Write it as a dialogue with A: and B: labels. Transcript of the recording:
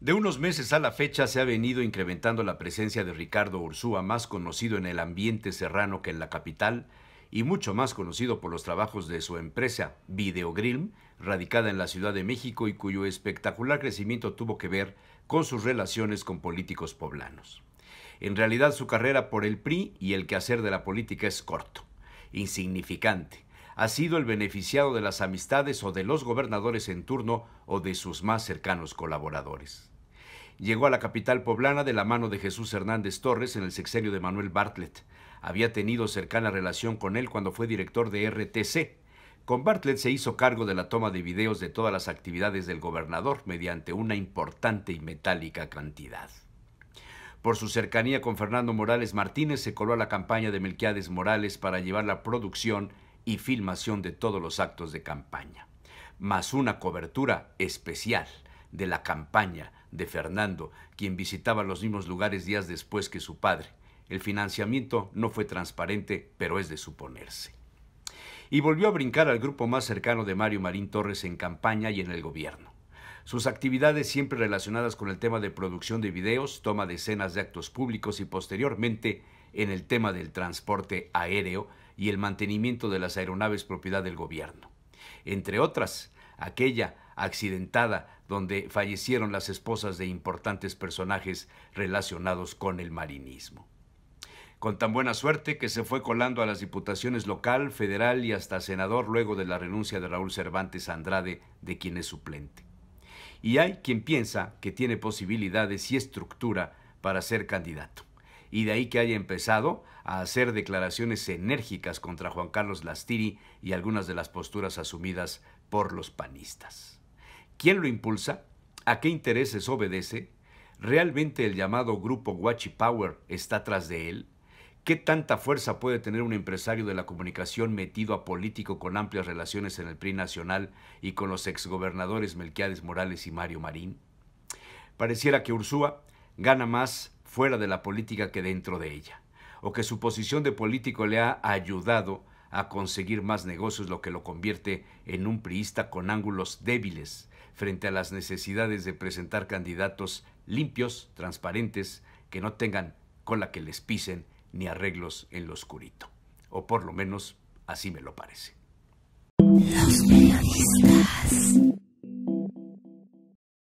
A: De unos meses a la fecha se ha venido incrementando la presencia de Ricardo Ursúa, más conocido en el ambiente serrano que en la capital, y mucho más conocido por los trabajos de su empresa Videogrim, radicada en la Ciudad de México y cuyo espectacular crecimiento tuvo que ver con sus relaciones con políticos poblanos. En realidad su carrera por el PRI y el quehacer de la política es corto, insignificante. Ha sido el beneficiado de las amistades o de los gobernadores en turno o de sus más cercanos colaboradores llegó a la capital poblana de la mano de Jesús Hernández Torres en el sexenio de Manuel Bartlett. Había tenido cercana relación con él cuando fue director de RTC. Con Bartlett se hizo cargo de la toma de videos de todas las actividades del gobernador mediante una importante y metálica cantidad. Por su cercanía con Fernando Morales Martínez se coló a la campaña de Melquiades Morales para llevar la producción y filmación de todos los actos de campaña, más una cobertura especial de la campaña de Fernando, quien visitaba los mismos lugares días después que su padre. El financiamiento no fue transparente, pero es de suponerse. Y volvió a brincar al grupo más cercano de Mario Marín Torres en campaña y en el gobierno. Sus actividades siempre relacionadas con el tema de producción de videos, toma de escenas de actos públicos y posteriormente en el tema del transporte aéreo y el mantenimiento de las aeronaves propiedad del gobierno. Entre otras, aquella accidentada donde fallecieron las esposas de importantes personajes relacionados con el marinismo. Con tan buena suerte que se fue colando a las diputaciones local, federal y hasta senador luego de la renuncia de Raúl Cervantes Andrade, de quien es suplente. Y hay quien piensa que tiene posibilidades y estructura para ser candidato. Y de ahí que haya empezado a hacer declaraciones enérgicas contra Juan Carlos Lastiri y algunas de las posturas asumidas por los panistas. ¿Quién lo impulsa? ¿A qué intereses obedece? ¿Realmente el llamado grupo Guachi Power está tras de él? ¿Qué tanta fuerza puede tener un empresario de la comunicación metido a político con amplias relaciones en el PRI nacional y con los exgobernadores Melquiades Morales y Mario Marín? Pareciera que Ursúa gana más fuera de la política que dentro de ella, o que su posición de político le ha ayudado a conseguir más negocios, lo que lo convierte en un priista con ángulos débiles, frente a las necesidades de presentar candidatos limpios, transparentes, que no tengan cola que les pisen ni arreglos en lo oscurito. O por lo menos así me lo parece.